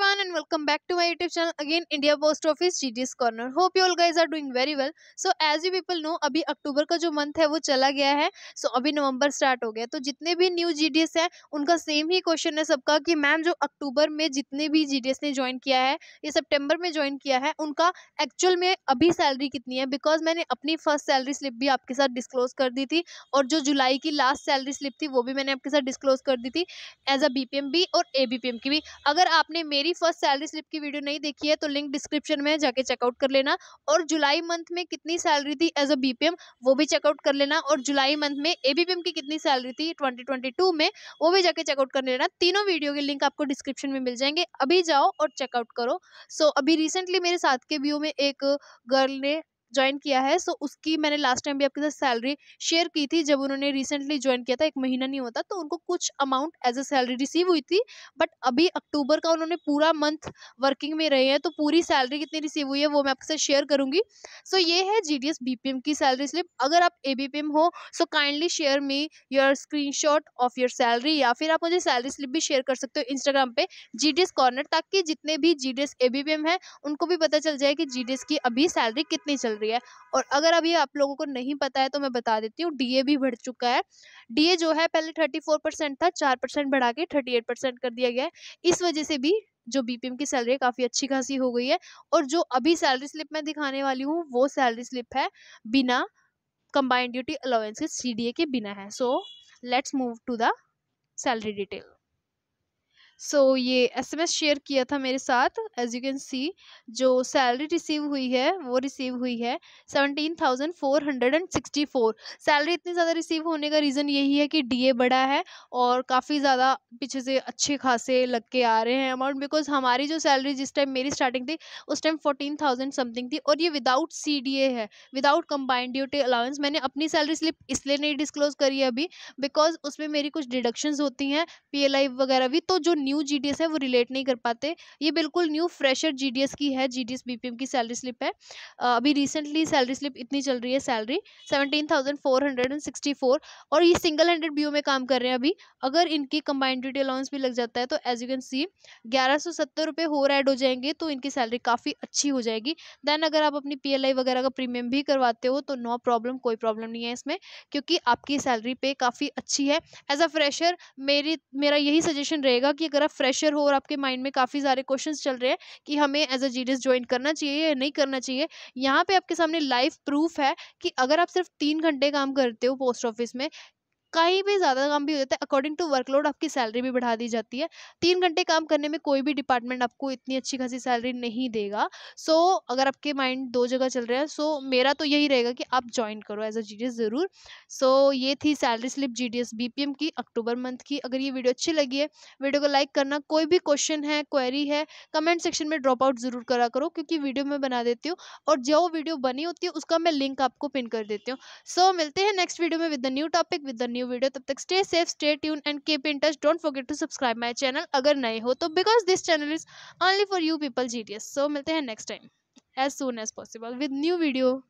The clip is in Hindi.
everyone and welcome back to my youtube channel again india post office gds corner hope you all guys are doing very well so as you people know अभी अक्टूबर का जो मंथ है वो चला गया है सो so, अभी नवंबर स्टार्ट हो गया तो जितने भी न्यू जीडीएस हैं उनका सेम ही क्वेश्चन है सबका कि मैम जो अक्टूबर में जितने भी एस ने ज्वाइन किया है या सेप्टेम्बर में ज्वाइन किया है उनका एक्चुअल में अभी सैलरी कितनी है बिकॉज मैंने अपनी फर्स्ट सैलरी स्लिप भी आपके साथ डिस्क्लोज कर दी थी और जो जुलाई की लास्ट सैलरी स्लिप थी वो भी मैंने आपके साथ डिस्क्लोज कर दी थी एज अ एम भी और एम की भी अगर आपने मेरी मेरी फर्स्ट सैलरी स्लिप की वीडियो नहीं देखी है तो लिंक डिस्क्रिप्शन में जाके चेकआउट कर लेना और जुलाई मंथ में कितनी सैलरी थी एज अ बीपीएम वो भी चेकआउट कर लेना और जुलाई मंथ में एबीपीएम की कितनी सैलरी थी 2022 में वो भी जाके चेकआउट कर लेना तीनों वीडियो के लिंक आपको डिस्क्रिप्शन में मिल जाएंगे अभी जाओ और चेकआउट करो सो so, अभी रिसेंटली मेरे साथ के व्यू में एक गर्ल ने ज्वाइन किया है सो उसकी मैंने लास्ट टाइम भी आपके साथ सैलरी शेयर की थी जब उन्होंने रिसेंटली ज्वाइन किया था एक महीना नहीं होता तो उनको कुछ amount as a salary receive हुई थी बट अभी अक्टूबर का उन्होंने पूरा मंथ वर्किंग में रहे हैं तो पूरी सैलरी कितनी रिसीव हुई है वो मैं आपके साथ शेयर करूँगी सो so, ये है G D S B P M की सैलरी स्लिप अगर आप ए बी पी एम हो so kindly share me your screenshot of your salary या फिर आप मुझे सैलरी स्लिप भी शेयर कर सकते हो इंस्टाग्राम पे जी डी एस कॉर्नर ताकि जितने भी G D S A B P M उनको भी पता चल जाए कि जी डी एस की अभी सैलरी कितनी चल रही है और अगर अभी आप लोगों को नहीं पता है तो मैं बता देती हूँ डीए भी बढ़ चुका है डीए जो है पहले थर्टी फोर परसेंट था चार परसेंट बढ़ा के थर्टी एट परसेंट कर दिया गया है इस वजह से भी जो बीपीएम की सैलरी काफ़ी अच्छी खासी हो गई है और जो अभी सैलरी स्लिप मैं दिखाने वाली हूँ वो सैलरी स्लिप है बिना कंबाइंड ड्यूटी अलाउेंस के सी के बिना है so let's move to the salary detail so so, ये एसएमएस शेयर किया था मेरे साथ एज यू कैन सी जो सैलरी रिसीव हुई है वो रिसीव हुई है seventeen thousand four hundred and sixty four salary इतनी ज़्यादा रिसीव होने का रीज़न यही है कि डीए बढ़ा है और काफ़ी ज़्यादा पीछे से अच्छे खासे लग के आ रहे हैं अमाउंट बिकॉज हमारी जो सैलरी जिस टाइम मेरी स्टार्टिंग थी उस टाइम फोर्टीन थाउजेंड समथिंग थी और ये विदाउट सी डी ए है विदाउट कंबाइंड ड्यूटी अलाउंस मैंने अपनी सैलरी स्लिप इसलिए नहीं डिस्क्लोज करी अभी बिकॉज उसमें मेरी कुछ डिडक्शन होती हैं पी एल आई वगैरह भी तो जो न्यू जी है वो रिलेट नहीं कर पाते ये बिल्कुल न्यू फ्रेशर जी की है जी डी की सैलरी स्लिप है अभी रिसेंटली सैलरी स्लिप इतनी चल रही है salary seventeen four hundred and और ये सिंगल हैंड्रेड बी में काम कर रहे हैं अभी अगर इनकी कंबाइंड ड्यूटी अलाउंस भी लग जाता है तो एज यू कैन सी ग्यारह सौ सत्तर रुपये और ऐड हो जाएंगे तो इनकी सैलरी काफ़ी अच्छी हो जाएगी देन अगर आप अपनी पी एल आई वगैरह का प्रीमियम भी करवाते हो तो नो प्रॉब्लम कोई प्रॉब्लम नहीं है इसमें क्योंकि आपकी सैलरी पे काफ़ी अच्छी है एज अ फ्रेशर मेरी मेरा यही सजेशन रहेगा कि अगर अगर आप फ्रेशर हो और आपके माइंड में काफ़ी सारे क्वेश्चन चल रहे हैं कि हमें एज अ जी ज्वाइन करना चाहिए या नहीं करना चाहिए यहाँ पे आपके सामने लाइव प्रूफ है कि अगर आप सिर्फ तीन घंटे काम करते हो पोस्ट ऑफिस में कहीं भी ज़्यादा काम भी हो जाता है अकॉर्डिंग टू वर्कलोड आपकी सैलरी भी बढ़ा दी जाती है तीन घंटे काम करने में कोई भी डिपार्टमेंट आपको इतनी अच्छी खासी सैलरी नहीं देगा सो so, अगर आपके माइंड दो जगह चल रहे हैं सो so, मेरा तो यही रहेगा कि आप ज्वाइन करो एज अ जी ज़रूर सो so, ये थी सैलरी स्लिप जी डी की अक्टूबर मंथ की अगर ये वीडियो अच्छी लगी है वीडियो को लाइक करना कोई भी क्वेश्चन है क्वेरी है कमेंट सेक्शन में ड्रॉप आउट ज़रूर करा करो क्योंकि वीडियो मैं बना देती हूँ और जो वीडियो बनी होती है उसका मैं लिंक आपको पिन कर देती हूँ सो मिलते हैं नेक्स्ट वीडियो में with the new topic with the new new video तब तक stay safe stay tune and keep in touch don't forget to subscribe my channel अगर नए हो तो because this channel is only for you people जी सो मिलते हैं next time as soon as possible with new video